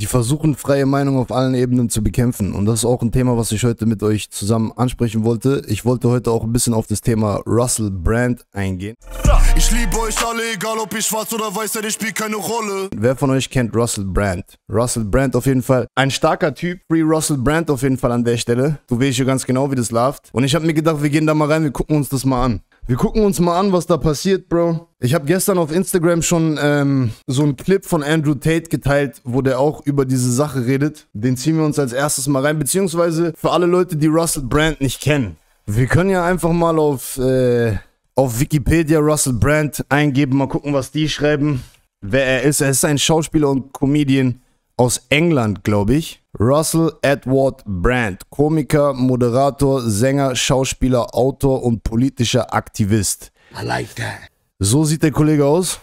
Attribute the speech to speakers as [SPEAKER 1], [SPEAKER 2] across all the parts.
[SPEAKER 1] die versuchen, freie Meinung auf allen Ebenen zu bekämpfen. Und das ist auch ein Thema, was ich heute mit euch zusammen ansprechen wollte. Ich wollte heute auch ein bisschen auf das Thema Russell Brand eingehen. Ich liebe euch alle, egal ob ihr schwarz oder weiß seid, ich spielt keine Rolle. Wer von euch kennt Russell Brand? Russell Brand auf jeden Fall. Ein starker Typ. Free Russell Brand auf jeden Fall an der Stelle. Du weißt ja ganz genau, wie das läuft. Und ich habe mir gedacht, wir gehen da mal rein, wir gucken uns das mal an. Wir gucken uns mal an, was da passiert, Bro. Ich habe gestern auf Instagram schon ähm, so einen Clip von Andrew Tate geteilt, wo der auch über diese Sache redet. Den ziehen wir uns als erstes mal rein, beziehungsweise für alle Leute, die Russell Brand nicht kennen. Wir können ja einfach mal auf, äh, auf Wikipedia Russell Brand eingeben, mal gucken, was die schreiben. Wer er ist, er ist ein Schauspieler und Comedian aus England, glaube ich. Russell Edward Brand, Komiker, Moderator, Sänger, Schauspieler, Autor und politischer Aktivist.
[SPEAKER 2] I like that.
[SPEAKER 1] So sieht der Kollege aus.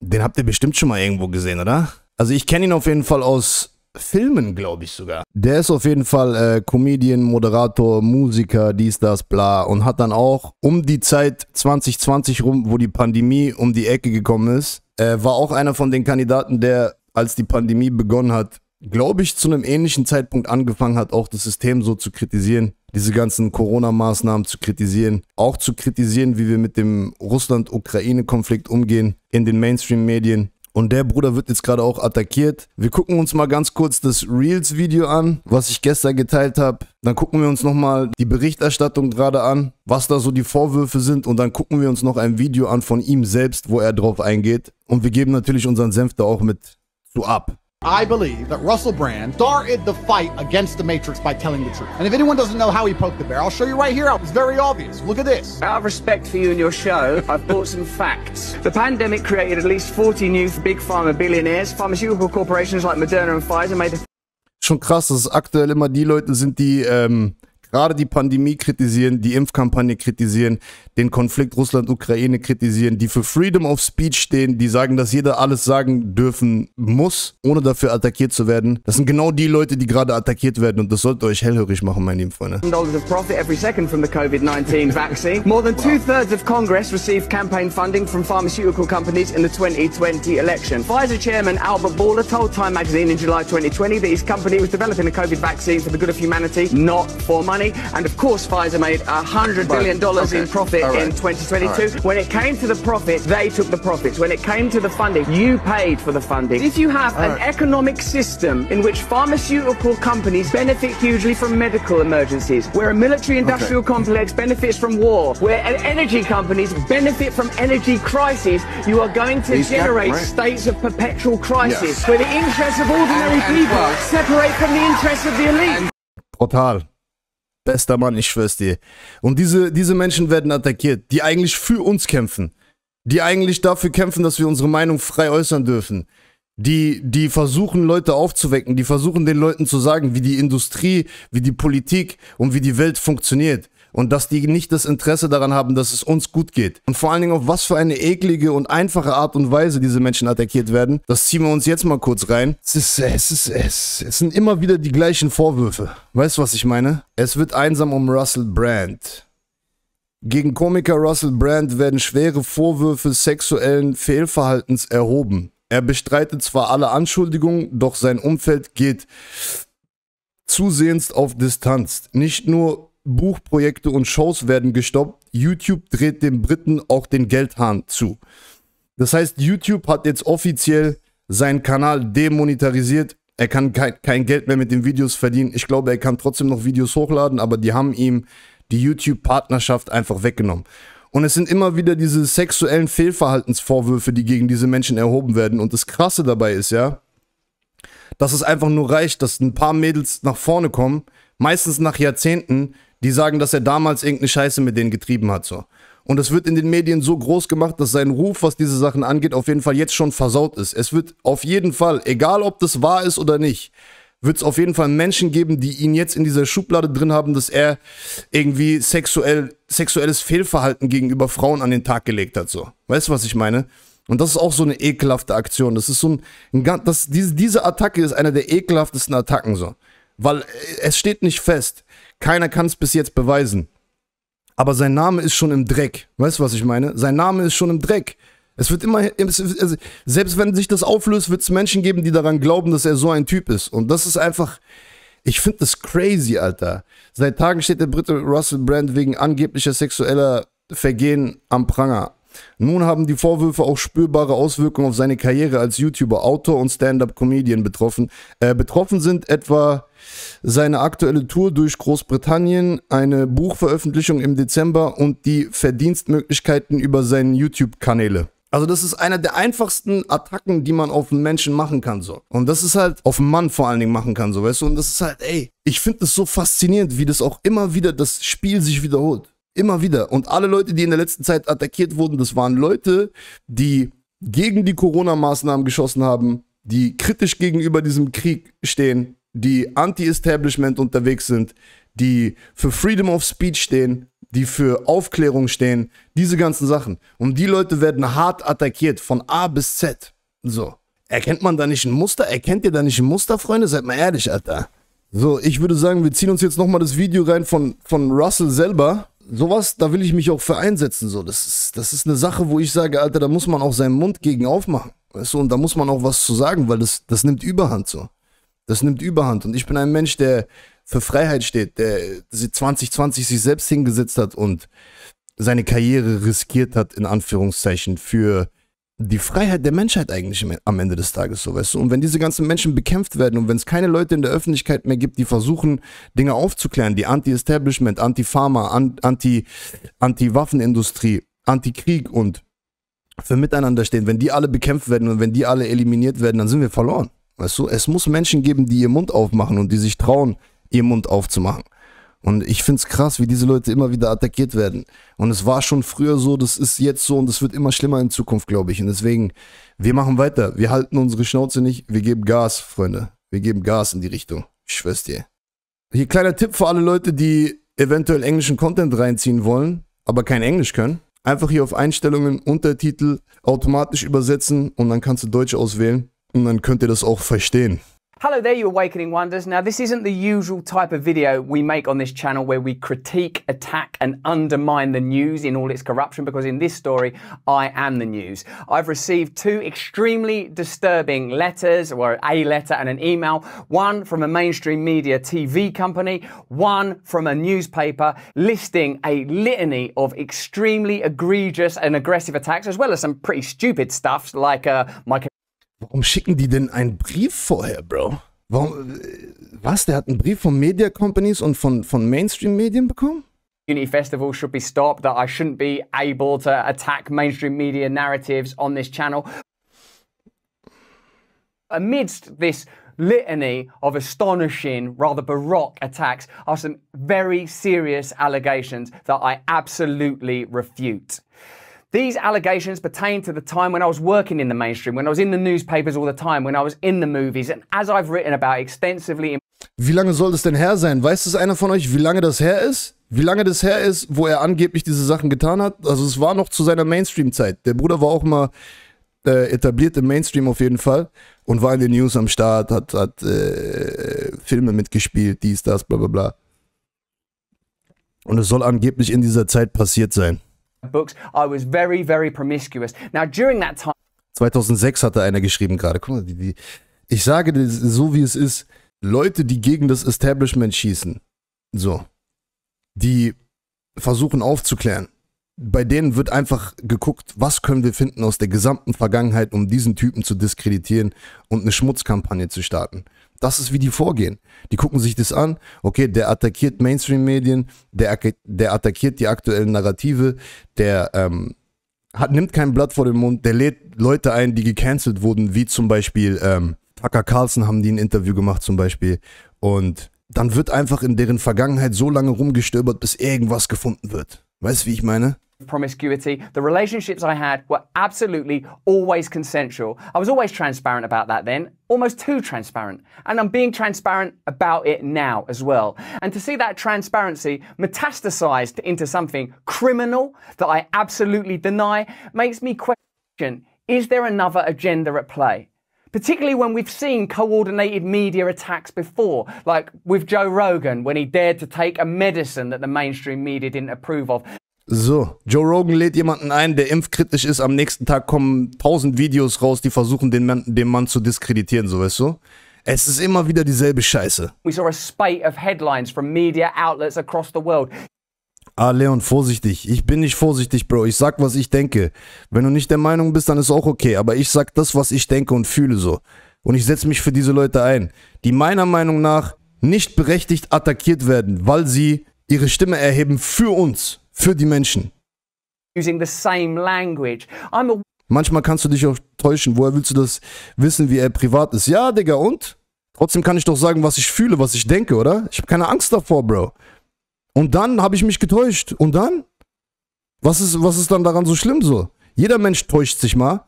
[SPEAKER 1] Den habt ihr bestimmt schon mal irgendwo gesehen, oder? Also ich kenne ihn auf jeden Fall aus Filmen, glaube ich sogar. Der ist auf jeden Fall äh, Comedian, Moderator, Musiker, dies, das, bla. Und hat dann auch um die Zeit 2020 rum, wo die Pandemie um die Ecke gekommen ist, äh, war auch einer von den Kandidaten, der, als die Pandemie begonnen hat, glaube ich, zu einem ähnlichen Zeitpunkt angefangen hat, auch das System so zu kritisieren, diese ganzen Corona-Maßnahmen zu kritisieren, auch zu kritisieren, wie wir mit dem Russland-Ukraine-Konflikt umgehen in den Mainstream-Medien. Und der Bruder wird jetzt gerade auch attackiert. Wir gucken uns mal ganz kurz das Reels-Video an, was ich gestern geteilt habe. Dann gucken wir uns nochmal die Berichterstattung gerade an, was da so die Vorwürfe sind. Und dann gucken wir uns noch ein Video an von ihm selbst, wo er drauf eingeht. Und wir geben natürlich unseren Senf da auch mit zu ab.
[SPEAKER 2] I believe that Russell Brand started the fight against the Matrix by telling the truth. And if anyone doesn't know how he poked the bear, I'll show you right here. It's very obvious. Look at this. Out of respect for you and your show, I've brought some facts. The pandemic created at least 40 new big pharma billionaires. Pharmaceutical corporations like Moderna and Pfizer made a
[SPEAKER 1] schon krass, dass es aktuell immer die Leute sind, die ähm, gerade die Pandemie kritisieren, die Impfkampagne kritisieren, den Konflikt Russland-Ukraine kritisieren, die für Freedom of Speech stehen, die sagen, dass jeder alles sagen dürfen muss, ohne dafür attackiert zu werden. Das sind genau die Leute, die gerade attackiert werden und das sollte euch hellhörig machen, meine lieben Freunde.
[SPEAKER 2] More than two-thirds of Congress received campaign funding from pharmaceutical companies in the 2020 election. Pfizer chairman Albert Baller told Time magazine in July 2020 that his company was developing a COVID vaccine for the good of humanity, not for money. And of course, Pfizer made $100 billion okay. in profit right. in 2022. Right. When it came to the profit, they took the profits. When it came to the funding, you paid for the funding. If you have All an right. economic system in which pharmaceutical companies benefit hugely from medical emergencies, where a military industrial okay. complex benefits from war, where energy companies benefit from energy crises, you are going to He's generate states of perpetual crisis yes. where the interests of ordinary and, and people well, separate from the interests of the elite.
[SPEAKER 1] Brutal. Bester Mann, ich schwör's dir. Und diese, diese Menschen werden attackiert, die eigentlich für uns kämpfen. Die eigentlich dafür kämpfen, dass wir unsere Meinung frei äußern dürfen. Die, die versuchen, Leute aufzuwecken. Die versuchen, den Leuten zu sagen, wie die Industrie, wie die Politik und wie die Welt funktioniert und dass die nicht das Interesse daran haben, dass es uns gut geht. Und vor allen Dingen auf was für eine eklige und einfache Art und Weise diese Menschen attackiert werden, das ziehen wir uns jetzt mal kurz rein. Es ist, es ist, es, es sind immer wieder die gleichen Vorwürfe. Weißt du, was ich meine? Es wird einsam um Russell Brand. Gegen Komiker Russell Brand werden schwere Vorwürfe sexuellen Fehlverhaltens erhoben. Er bestreitet zwar alle Anschuldigungen, doch sein Umfeld geht zusehends auf Distanz. Nicht nur Buchprojekte und Shows werden gestoppt. YouTube dreht den Briten auch den Geldhahn zu. Das heißt, YouTube hat jetzt offiziell seinen Kanal demonetarisiert. Er kann kein, kein Geld mehr mit den Videos verdienen. Ich glaube, er kann trotzdem noch Videos hochladen, aber die haben ihm die YouTube-Partnerschaft einfach weggenommen. Und es sind immer wieder diese sexuellen Fehlverhaltensvorwürfe, die gegen diese Menschen erhoben werden. Und das Krasse dabei ist ja, dass es einfach nur reicht, dass ein paar Mädels nach vorne kommen, meistens nach Jahrzehnten, die sagen, dass er damals irgendeine Scheiße mit denen getrieben hat. So. Und es wird in den Medien so groß gemacht, dass sein Ruf, was diese Sachen angeht, auf jeden Fall jetzt schon versaut ist. Es wird auf jeden Fall, egal ob das wahr ist oder nicht, wird es auf jeden Fall Menschen geben, die ihn jetzt in dieser Schublade drin haben, dass er irgendwie sexuell, sexuelles Fehlverhalten gegenüber Frauen an den Tag gelegt hat. So. Weißt du, was ich meine? Und das ist auch so eine ekelhafte Aktion. Das ist so ein, ein das, diese, diese Attacke ist eine der ekelhaftesten Attacken so. Weil äh, es steht nicht fest. Keiner kann es bis jetzt beweisen. Aber sein Name ist schon im Dreck. Weißt du, was ich meine? Sein Name ist schon im Dreck. Es wird immer, selbst wenn sich das auflöst, wird es Menschen geben, die daran glauben, dass er so ein Typ ist. Und das ist einfach, ich finde das crazy, Alter. Seit Tagen steht der Britte Russell Brand wegen angeblicher sexueller Vergehen am Pranger. Nun haben die Vorwürfe auch spürbare Auswirkungen auf seine Karriere als YouTuber, Autor und Stand-up-Comedian betroffen. Äh, betroffen sind etwa seine aktuelle Tour durch Großbritannien, eine Buchveröffentlichung im Dezember und die Verdienstmöglichkeiten über seine YouTube-Kanäle. Also das ist einer der einfachsten Attacken, die man auf einen Menschen machen kann so. Und das ist halt auf einen Mann vor allen Dingen machen kann so, weißt du? Und das ist halt, ey, ich finde es so faszinierend, wie das auch immer wieder das Spiel sich wiederholt. Immer wieder. Und alle Leute, die in der letzten Zeit attackiert wurden, das waren Leute, die gegen die Corona-Maßnahmen geschossen haben, die kritisch gegenüber diesem Krieg stehen, die anti-Establishment unterwegs sind, die für Freedom of Speech stehen, die für Aufklärung stehen, diese ganzen Sachen. Und die Leute werden hart attackiert, von A bis Z. So. Erkennt man da nicht ein Muster? Erkennt ihr da nicht ein Muster, Freunde? Seid mal ehrlich, Alter. So, ich würde sagen, wir ziehen uns jetzt nochmal das Video rein von, von Russell selber sowas, da will ich mich auch für einsetzen. So, das ist, das ist eine Sache, wo ich sage, Alter, da muss man auch seinen Mund gegen aufmachen. Weißt du, und da muss man auch was zu sagen, weil das, das nimmt Überhand so. Das nimmt Überhand. Und ich bin ein Mensch, der für Freiheit steht, der 2020 sich selbst hingesetzt hat und seine Karriere riskiert hat, in Anführungszeichen, für die Freiheit der Menschheit eigentlich e-, am Ende des Tages, so weißt du. Und wenn diese ganzen Menschen bekämpft werden und wenn es keine Leute in der Öffentlichkeit mehr gibt, die versuchen, Dinge aufzuklären, die Anti-Establishment, Anti-Pharma, Anti-Waffenindustrie, Anti-Krieg und für Miteinander stehen, wenn die alle bekämpft werden und wenn die alle eliminiert werden, dann sind wir verloren. Weißt du, es muss Menschen geben, die ihren Mund aufmachen und die sich trauen, ihren Mund aufzumachen. Und ich finde es krass, wie diese Leute immer wieder attackiert werden. Und es war schon früher so, das ist jetzt so und das wird immer schlimmer in Zukunft, glaube ich. Und deswegen, wir machen weiter. Wir halten unsere Schnauze nicht. Wir geben Gas, Freunde. Wir geben Gas in die Richtung. Ich schwör's dir. Hier kleiner Tipp für alle Leute, die eventuell englischen Content reinziehen wollen, aber kein Englisch können. Einfach hier auf Einstellungen, Untertitel automatisch übersetzen und dann kannst du Deutsch auswählen und dann könnt ihr das auch verstehen.
[SPEAKER 2] Hello there, you awakening wonders. Now, this isn't the usual type of video we make on this channel where we critique, attack, and undermine the news in all its corruption, because in this story, I am the news. I've received two extremely disturbing letters, or a letter and an email, one from a mainstream media TV company, one from a newspaper, listing a litany of extremely egregious and aggressive attacks, as well as some pretty stupid stuff like uh, my
[SPEAKER 1] Warum schicken die denn einen Brief vorher, Bro? Warum, äh, was? Der hat einen Brief von Media Companies und von, von Mainstream-Medien bekommen?
[SPEAKER 2] Unity Festival should be stopped, that I shouldn't be able to attack mainstream media narratives on this channel. Amidst this litany of astonishing, rather baroque attacks are some very serious allegations that I absolutely refute. These allegations pertain to the time when I was working in the mainstream, when I was in the newspapers all the time, when I was in the movies, and as I've written
[SPEAKER 1] about extensively. Wie lange soll das denn her sein? Weiß das einer von euch, wie lange das her ist? Wie lange das her ist, wo er angeblich diese Sachen getan hat? Also es war noch zu seiner Mainstream-Zeit. Der Bruder war auch mal äh, etabliert im Mainstream auf jeden Fall und war in den News am Start, hat, hat äh, Filme mitgespielt, dies, das, bla bla bla. Und es soll angeblich in dieser Zeit passiert sein
[SPEAKER 2] books. I was very, very promiscuous. Now, during that time.
[SPEAKER 1] 2006 hatte einer geschrieben gerade. Guck mal, die, die, ich sage so, wie es ist. Leute, die gegen das Establishment schießen, so, die versuchen aufzuklären. Bei denen wird einfach geguckt, was können wir finden aus der gesamten Vergangenheit, um diesen Typen zu diskreditieren und eine Schmutzkampagne zu starten. Das ist, wie die vorgehen. Die gucken sich das an. Okay, der attackiert Mainstream-Medien, der, der attackiert die aktuellen Narrative, der ähm, hat, nimmt kein Blatt vor den Mund, der lädt Leute ein, die gecancelt wurden, wie zum Beispiel ähm, Tucker Carlson haben die ein Interview gemacht zum Beispiel. Und dann wird einfach in deren Vergangenheit so lange rumgestöbert, bis irgendwas gefunden wird. Weißt du, wie ich meine?
[SPEAKER 2] promiscuity. The relationships I had were absolutely always consensual. I was always transparent about that then, almost too transparent. And I'm being transparent about it now as well. And to see that transparency metastasized into something criminal that I absolutely deny makes me question is there another agenda at play? particularly when we've seen coordinated media attacks before, like with Joe Rogan when he dared to take a medicine that the mainstream media didn't approve of.
[SPEAKER 1] So, Joe Rogan lädt jemanden ein, der impfkritisch ist. Am nächsten Tag kommen tausend Videos raus, die versuchen, den Mann, den Mann zu diskreditieren, so weißt du? Es ist immer wieder dieselbe Scheiße.
[SPEAKER 2] We saw a spate of headlines from media outlets across the world.
[SPEAKER 1] Ah, Leon, vorsichtig. Ich bin nicht vorsichtig, Bro. Ich sag, was ich denke. Wenn du nicht der Meinung bist, dann ist auch okay. Aber ich sag das, was ich denke und fühle so. Und ich setze mich für diese Leute ein, die meiner Meinung nach nicht berechtigt attackiert werden, weil sie ihre Stimme erheben für uns für die Menschen. Manchmal kannst du dich auch täuschen. Woher willst du das wissen, wie er privat ist? Ja, Digga, und? Trotzdem kann ich doch sagen, was ich fühle, was ich denke, oder? Ich habe keine Angst davor, Bro. Und dann habe ich mich getäuscht. Und dann? Was ist, was ist dann daran so schlimm so? Jeder Mensch täuscht sich mal.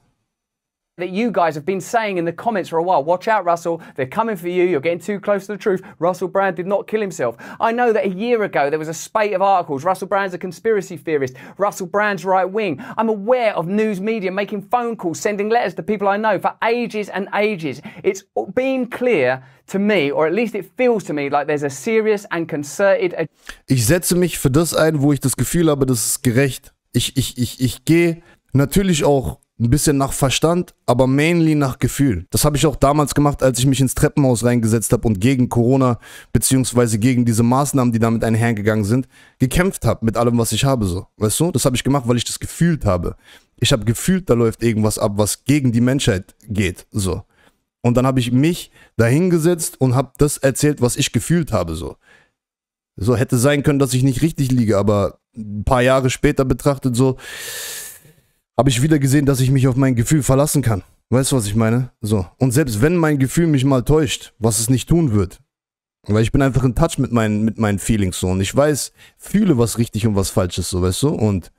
[SPEAKER 2] that you guys have been saying in the comments for a while. Watch out, Russell. They're coming for you. You're getting too close to the truth. Russell Brand did not kill himself. I know that a year ago there was a spate of articles. Russell Brand's a conspiracy theorist. Russell Brand's right wing. I'm aware of news media making phone calls, sending letters to people I know for ages and ages. It's been clear to me, or at least it feels to me, like there's a serious and concerted.
[SPEAKER 1] Ich setze mich für das ein, wo ich das Gefühl habe, das ist gerecht. Ich, ich, ich, ich gehe natürlich auch ein bisschen nach Verstand, aber mainly nach Gefühl. Das habe ich auch damals gemacht, als ich mich ins Treppenhaus reingesetzt habe und gegen Corona beziehungsweise gegen diese Maßnahmen, die damit einhergegangen sind, gekämpft habe mit allem, was ich habe. So, weißt du? Das habe ich gemacht, weil ich das gefühlt habe. Ich habe gefühlt, da läuft irgendwas ab, was gegen die Menschheit geht. So. Und dann habe ich mich dahingesetzt und habe das erzählt, was ich gefühlt habe. So. So hätte sein können, dass ich nicht richtig liege, aber ein paar Jahre später betrachtet so habe ich wieder gesehen, dass ich mich auf mein Gefühl verlassen kann. Weißt du, was ich meine? So. Und selbst wenn mein Gefühl mich mal täuscht, was es nicht tun wird, weil ich bin einfach in Touch mit meinen, mit meinen Feelings so und ich weiß, fühle, was richtig und was falsch ist, so, weißt du? Und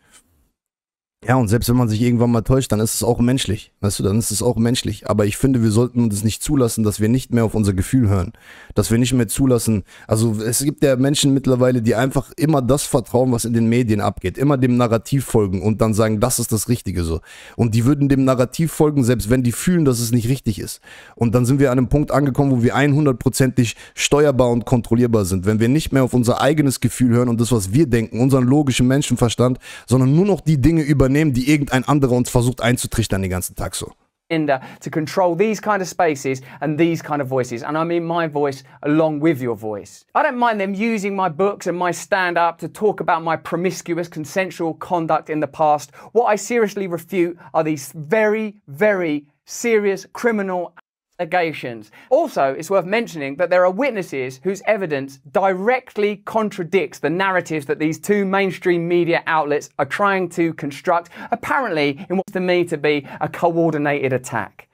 [SPEAKER 1] ja, und selbst wenn man sich irgendwann mal täuscht, dann ist es auch menschlich. Weißt du, dann ist es auch menschlich. Aber ich finde, wir sollten uns nicht zulassen, dass wir nicht mehr auf unser Gefühl hören. Dass wir nicht mehr zulassen. Also es gibt ja Menschen mittlerweile, die einfach immer das vertrauen, was in den Medien abgeht. Immer dem Narrativ folgen und dann sagen, das ist das Richtige so. Und die würden dem Narrativ folgen, selbst wenn die fühlen, dass es nicht richtig ist. Und dann sind wir an einem Punkt angekommen, wo wir 100%ig steuerbar und kontrollierbar sind. Wenn wir nicht mehr auf unser eigenes Gefühl hören und das, was wir denken, unseren logischen Menschenverstand, sondern nur noch die Dinge über übernehmen, die irgendein anderer uns versucht einzutrichtern den ganzen Tag so.
[SPEAKER 2] To control these kind of spaces and these kind of voices. And I mean my voice along with your voice. I don't mind them using my books and my stand up to talk about my promiscuous consensual conduct in the past. What I seriously refute are these very, very serious criminal allegations. Also, it's worth mentioning that there are witnesses whose evidence directly contradicts the narratives that these two mainstream media outlets are trying to construct, apparently in what's to me to be a coordinated attack.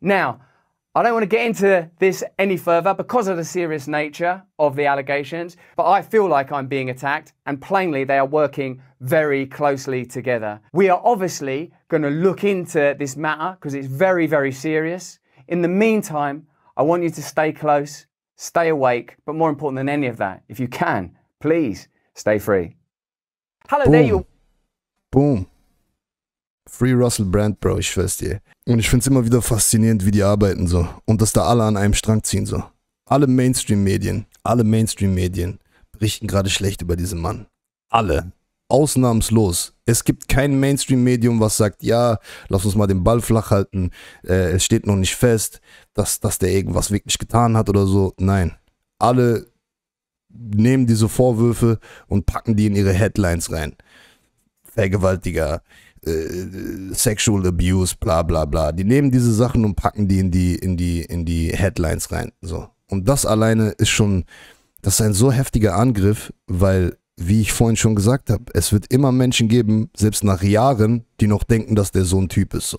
[SPEAKER 2] Now, I don't want to get into this any further because of the serious nature of the allegations, but I feel like I'm being attacked, and plainly they are working very closely together. We are obviously going to look into this matter because it's very, very serious. In the meantime, I want you to stay close, stay awake, but more important than any of that, if you can, please stay free.
[SPEAKER 1] Hallo, Boom. there you Boom. Free Russell Brand, Bro, ich schwör's dir. Und ich find's immer wieder faszinierend, wie die arbeiten so. Und dass da alle an einem Strang ziehen so. Alle Mainstream-Medien, alle Mainstream-Medien berichten gerade schlecht über diesen Mann. Alle ausnahmslos. Es gibt kein Mainstream-Medium, was sagt, ja, lass uns mal den Ball flach halten, äh, es steht noch nicht fest, dass, dass der irgendwas wirklich getan hat oder so. Nein. Alle nehmen diese Vorwürfe und packen die in ihre Headlines rein. Vergewaltiger, äh, Sexual Abuse, bla bla bla. Die nehmen diese Sachen und packen die in die, in die, in die Headlines rein. So. Und das alleine ist schon, das ist ein so heftiger Angriff, weil wie ich vorhin schon gesagt habe, es wird immer Menschen geben, selbst nach Jahren, die noch denken, dass der so ein Typ ist. So.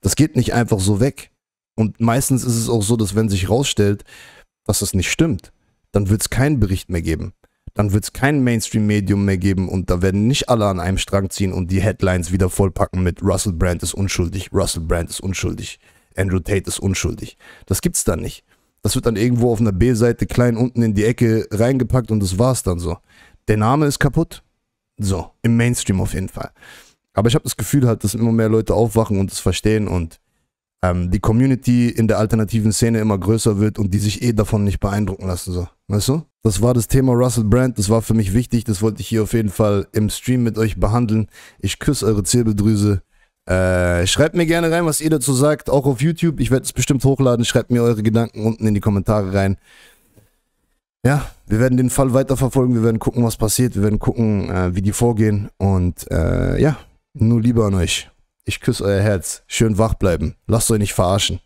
[SPEAKER 1] Das geht nicht einfach so weg. Und meistens ist es auch so, dass wenn sich rausstellt, dass das nicht stimmt, dann wird es keinen Bericht mehr geben. Dann wird es kein Mainstream-Medium mehr geben und da werden nicht alle an einem Strang ziehen und die Headlines wieder vollpacken mit Russell Brand ist unschuldig, Russell Brand ist unschuldig, Andrew Tate ist unschuldig. Das gibt's dann nicht. Das wird dann irgendwo auf einer B-Seite klein unten in die Ecke reingepackt und das war's dann so der Name ist kaputt. So, im Mainstream auf jeden Fall. Aber ich habe das Gefühl halt, dass immer mehr Leute aufwachen und es verstehen und ähm, die Community in der alternativen Szene immer größer wird und die sich eh davon nicht beeindrucken lassen. So. Weißt du? Das war das Thema Russell Brand, das war für mich wichtig, das wollte ich hier auf jeden Fall im Stream mit euch behandeln. Ich küsse eure Zirbeldrüse. Äh, schreibt mir gerne rein, was ihr dazu sagt, auch auf YouTube. Ich werde es bestimmt hochladen. Schreibt mir eure Gedanken unten in die Kommentare rein ja, wir werden den Fall weiterverfolgen, wir werden gucken, was passiert, wir werden gucken, äh, wie die vorgehen. Und äh, ja, nur Liebe an euch. Ich küsse euer Herz. Schön wach bleiben. Lasst euch nicht verarschen.